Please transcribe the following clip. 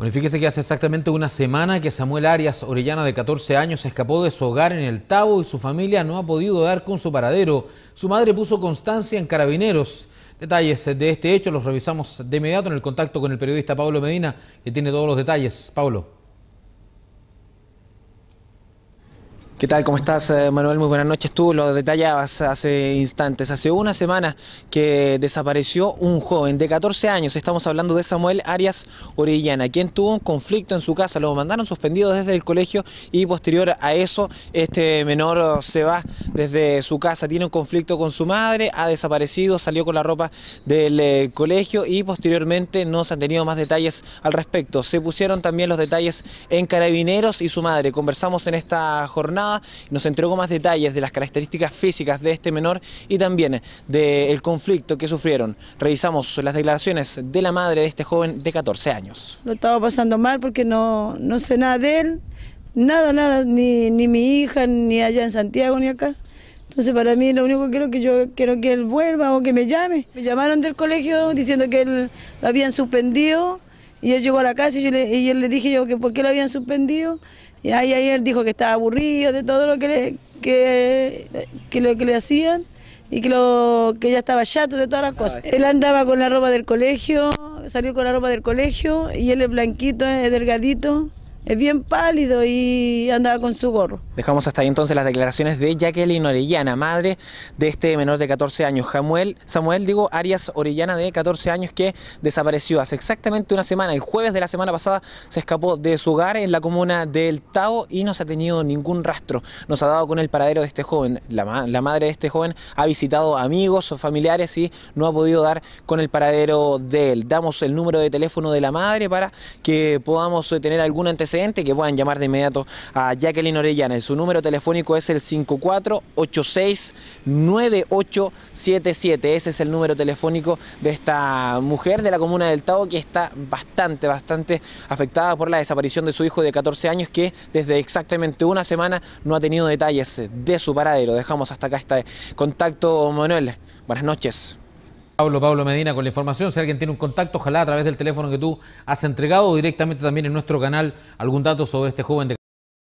Bueno, fíjese que hace exactamente una semana que Samuel Arias Orellana, de 14 años, escapó de su hogar en el Tavo y su familia no ha podido dar con su paradero. Su madre puso constancia en carabineros. Detalles de este hecho los revisamos de inmediato en el contacto con el periodista Pablo Medina, que tiene todos los detalles. Pablo. ¿Qué tal? ¿Cómo estás, eh, Manuel? Muy buenas noches. Tú lo detallabas hace instantes. Hace una semana que desapareció un joven de 14 años. Estamos hablando de Samuel Arias Orellana, quien tuvo un conflicto en su casa. Lo mandaron suspendido desde el colegio y posterior a eso este menor eh, se va desde su casa. Tiene un conflicto con su madre, ha desaparecido, salió con la ropa del eh, colegio y posteriormente no se han tenido más detalles al respecto. Se pusieron también los detalles en Carabineros y su madre. Conversamos en esta jornada nos entregó más detalles de las características físicas de este menor y también del conflicto que sufrieron. Revisamos las declaraciones de la madre de este joven de 14 años. Lo estaba pasando mal porque no, no sé nada de él, nada, nada, ni, ni mi hija, ni allá en Santiago, ni acá. Entonces para mí lo único que quiero que yo quiero que él vuelva o que me llame. Me llamaron del colegio diciendo que él lo habían suspendido y él llegó a la casa y yo le, le dije yo que por qué lo habían suspendido. Y ahí, ahí él dijo que estaba aburrido de todo lo que le, que le hacían y que, lo, que ya estaba chato de todas las cosas. Ah, él andaba con la ropa del colegio, salió con la ropa del colegio y él es blanquito, es delgadito es bien pálido y andaba con su gorro. Dejamos hasta ahí entonces las declaraciones de Jacqueline Orellana, madre de este menor de 14 años, Samuel, Samuel digo, Arias Orellana de 14 años que desapareció hace exactamente una semana, el jueves de la semana pasada se escapó de su hogar en la comuna del Tao y no se ha tenido ningún rastro, nos ha dado con el paradero de este joven, la, la madre de este joven ha visitado amigos o familiares y no ha podido dar con el paradero de él. Damos el número de teléfono de la madre para que podamos eh, tener algún antecedente que puedan llamar de inmediato a Jacqueline Orellana. Su número telefónico es el 54869877. Ese es el número telefónico de esta mujer de la comuna del Tao que está bastante, bastante afectada por la desaparición de su hijo de 14 años que desde exactamente una semana no ha tenido detalles de su paradero. Dejamos hasta acá este contacto, Manuel. Buenas noches. Pablo, Pablo Medina con la información. Si alguien tiene un contacto, ojalá a través del teléfono que tú has entregado o directamente también en nuestro canal algún dato sobre este joven de